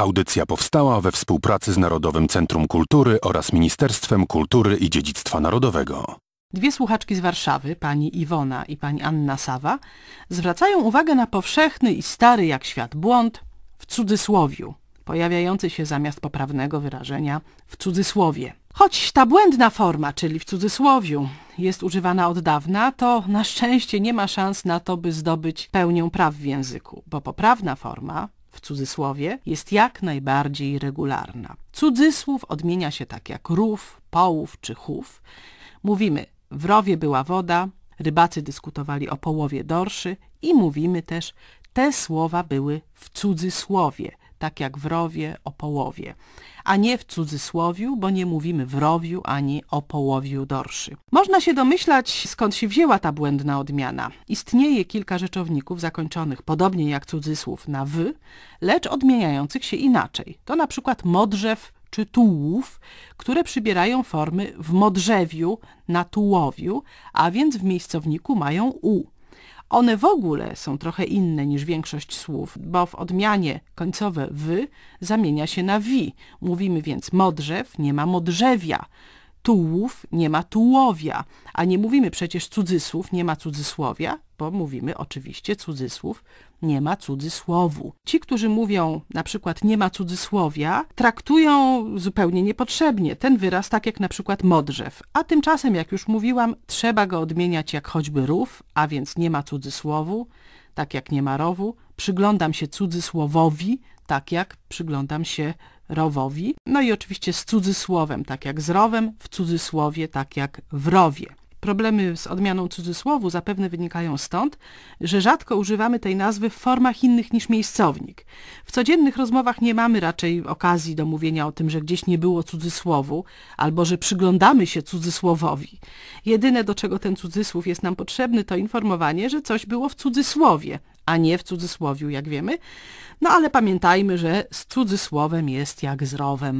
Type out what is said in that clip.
Audycja powstała we współpracy z Narodowym Centrum Kultury oraz Ministerstwem Kultury i Dziedzictwa Narodowego. Dwie słuchaczki z Warszawy, pani Iwona i pani Anna Sawa, zwracają uwagę na powszechny i stary jak świat błąd w cudzysłowiu, pojawiający się zamiast poprawnego wyrażenia w cudzysłowie. Choć ta błędna forma, czyli w cudzysłowiu, jest używana od dawna, to na szczęście nie ma szans na to, by zdobyć pełnię praw w języku, bo poprawna forma, w cudzysłowie jest jak najbardziej regularna. Cudzysłów odmienia się tak jak rów, połów czy chów. Mówimy w rowie była woda, rybacy dyskutowali o połowie dorszy i mówimy też te słowa były w cudzysłowie – tak jak w rowie o połowie, a nie w cudzysłowiu, bo nie mówimy w rowiu ani o połowiu dorszy. Można się domyślać, skąd się wzięła ta błędna odmiana. Istnieje kilka rzeczowników zakończonych, podobnie jak cudzysłów, na w, lecz odmieniających się inaczej. To na przykład modrzew czy tułów, które przybierają formy w modrzewiu na tułowiu, a więc w miejscowniku mają u. One w ogóle są trochę inne niż większość słów, bo w odmianie końcowe wy zamienia się na wi. Mówimy więc modrzew, nie ma modrzewia tułów, nie ma tułowia, a nie mówimy przecież cudzysłów, nie ma cudzysłowia, bo mówimy oczywiście cudzysłów, nie ma cudzysłowu. Ci, którzy mówią na przykład nie ma cudzysłowia, traktują zupełnie niepotrzebnie ten wyraz, tak jak na przykład modrzew. A tymczasem, jak już mówiłam, trzeba go odmieniać jak choćby rów, a więc nie ma cudzysłowu, tak jak nie ma rowu. Przyglądam się cudzysłowowi, tak jak przyglądam się rowowi. No i oczywiście z cudzysłowem, tak jak z rowem, w cudzysłowie, tak jak w rowie. Problemy z odmianą cudzysłowu zapewne wynikają stąd, że rzadko używamy tej nazwy w formach innych niż miejscownik. W codziennych rozmowach nie mamy raczej okazji do mówienia o tym, że gdzieś nie było cudzysłowu, albo że przyglądamy się cudzysłowowi. Jedyne, do czego ten cudzysłów jest nam potrzebny, to informowanie, że coś było w cudzysłowie, a nie w cudzysłowiu, jak wiemy. No ale pamiętajmy, że z cudzysłowem jest jak z rowem.